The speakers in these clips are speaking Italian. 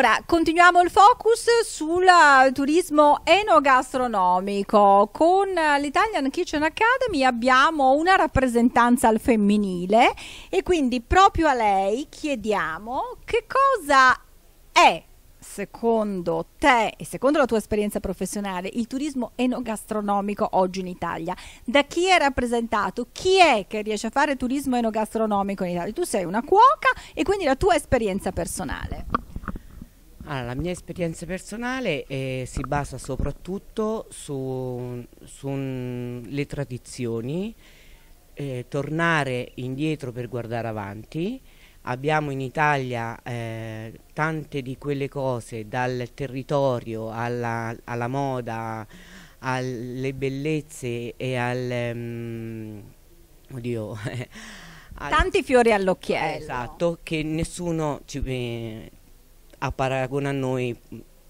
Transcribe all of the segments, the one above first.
Allora, continuiamo il focus sul eh, turismo enogastronomico. Con eh, l'Italian Kitchen Academy abbiamo una rappresentanza al femminile e quindi proprio a lei chiediamo che cosa è secondo te e secondo la tua esperienza professionale il turismo enogastronomico oggi in Italia? Da chi è rappresentato? Chi è che riesce a fare turismo enogastronomico in Italia? Tu sei una cuoca e quindi la tua esperienza personale. Allora, la mia esperienza personale eh, si basa soprattutto sulle su tradizioni, eh, tornare indietro per guardare avanti. Abbiamo in Italia eh, tante di quelle cose, dal territorio alla, alla moda, alle bellezze e al... Um, oddio... Tanti fiori all'occhiello. Esatto, che nessuno ci, eh, a paragone a noi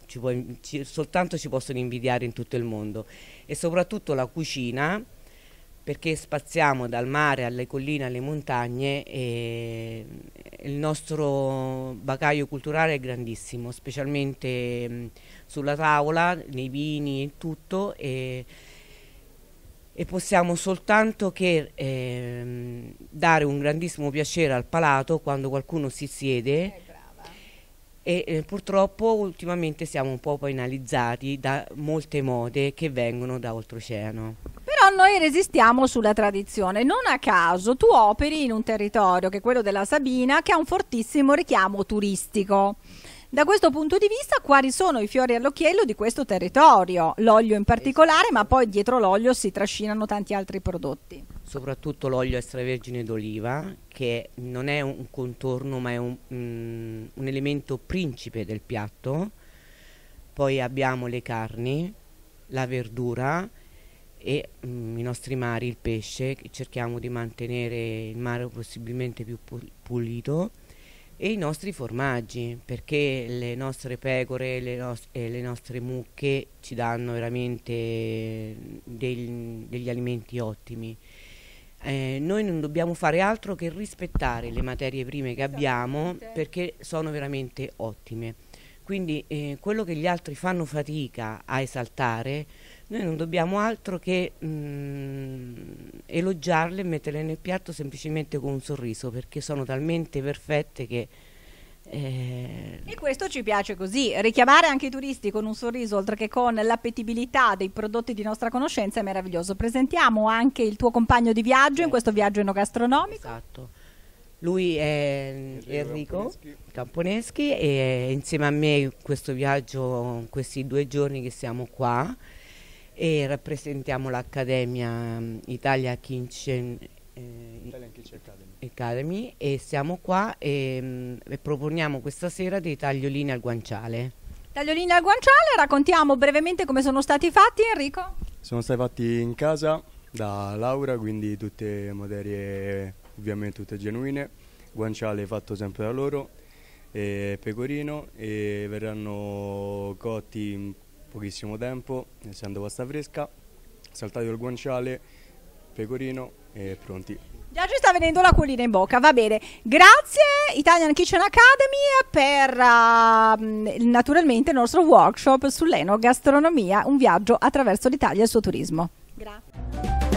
ci può, ci, soltanto ci possono invidiare in tutto il mondo e soprattutto la cucina perché spaziamo dal mare alle colline alle montagne e il nostro bagaglio culturale è grandissimo, specialmente mm, sulla tavola, nei vini e tutto e, e possiamo soltanto che eh, dare un grandissimo piacere al palato quando qualcuno si siede ecco e eh, purtroppo ultimamente siamo un po' penalizzati da molte mode che vengono da oltreoceano. Però noi resistiamo sulla tradizione, non a caso tu operi in un territorio che è quello della Sabina che ha un fortissimo richiamo turistico. Da questo punto di vista, quali sono i fiori all'occhiello di questo territorio? L'olio in particolare, ma esatto. poi dietro l'olio si trascinano tanti altri prodotti soprattutto l'olio extravergine d'oliva che non è un contorno ma è un, mm, un, elemento principe del piatto poi abbiamo le carni la verdura e mm, i nostri mari il pesce che cerchiamo di mantenere il mare possibilmente più pulito e i nostri formaggi perché le nostre pecore le nos e le nostre mucche ci danno veramente mm, degli, degli alimenti ottimi eh, noi non dobbiamo fare altro che rispettare le materie prime che abbiamo perché sono veramente ottime. Quindi eh, quello che gli altri fanno fatica a esaltare, noi non dobbiamo altro che mh, mm, elogiarle e metterle nel piatto semplicemente con un sorriso perché sono talmente perfette che eh... E questo ci piace così, richiamare anche i turisti con un sorriso oltre che con l'appetibilità dei prodotti di nostra conoscenza è meraviglioso. Presentiamo anche il tuo compagno di viaggio certo. in questo viaggio enogastronomico. Esatto. Lui è Enrico Camponeschi e insieme a me in questo viaggio, questi due giorni che siamo qua e rappresentiamo l'Accademia mm, Italia Kitchen British Academy. Academy e siamo qua e, ehm, e proponiamo questa sera dei tagliolini al guanciale. Tagliolini al guanciale, raccontiamo brevemente come sono stati fatti Enrico? Sono stati fatti in casa da Laura, quindi tutte materie ovviamente tutte genuine, guanciale fatto sempre da loro e pecorino e verranno cotti in pochissimo tempo, essendo pasta fresca, saltato il guanciale, pecorino e pronti sta venendo la colina in bocca. Va bene, grazie Italian Kitchen Academy per uh, naturalmente il nostro workshop sull'enogastronomia, un viaggio attraverso l'Italia e il suo turismo. Grazie.